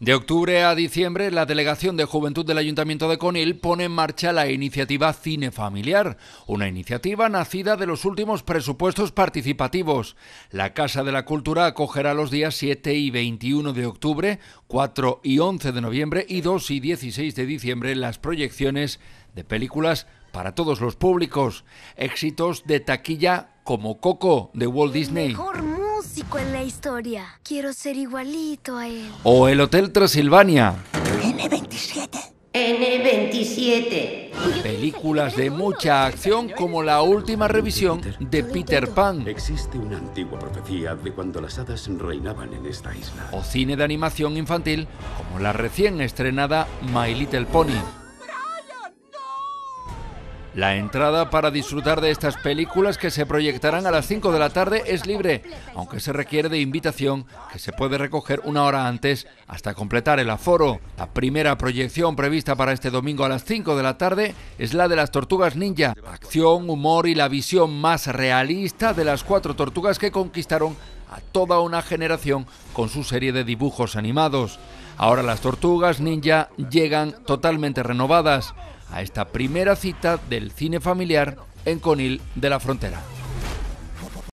De octubre a diciembre, la Delegación de Juventud del Ayuntamiento de Conil pone en marcha la iniciativa Cine Familiar, una iniciativa nacida de los últimos presupuestos participativos. La Casa de la Cultura acogerá los días 7 y 21 de octubre, 4 y 11 de noviembre y 2 y 16 de diciembre las proyecciones de películas para todos los públicos, éxitos de taquilla como Coco de Walt Disney la historia. Quiero ser igualito a él. O el Hotel Transilvania. N27. N27. Películas de mucha acción como la última revisión de Peter Pan. Existe una antigua profecía de cuando las hadas reinaban en esta isla. O cine de animación infantil como la recién estrenada My Little Pony. La entrada para disfrutar de estas películas que se proyectarán a las 5 de la tarde es libre, aunque se requiere de invitación que se puede recoger una hora antes hasta completar el aforo. La primera proyección prevista para este domingo a las 5 de la tarde es la de las tortugas ninja, acción, humor y la visión más realista de las cuatro tortugas que conquistaron a toda una generación con su serie de dibujos animados. Ahora las tortugas ninja llegan totalmente renovadas a esta primera cita del cine familiar en Conil de la Frontera.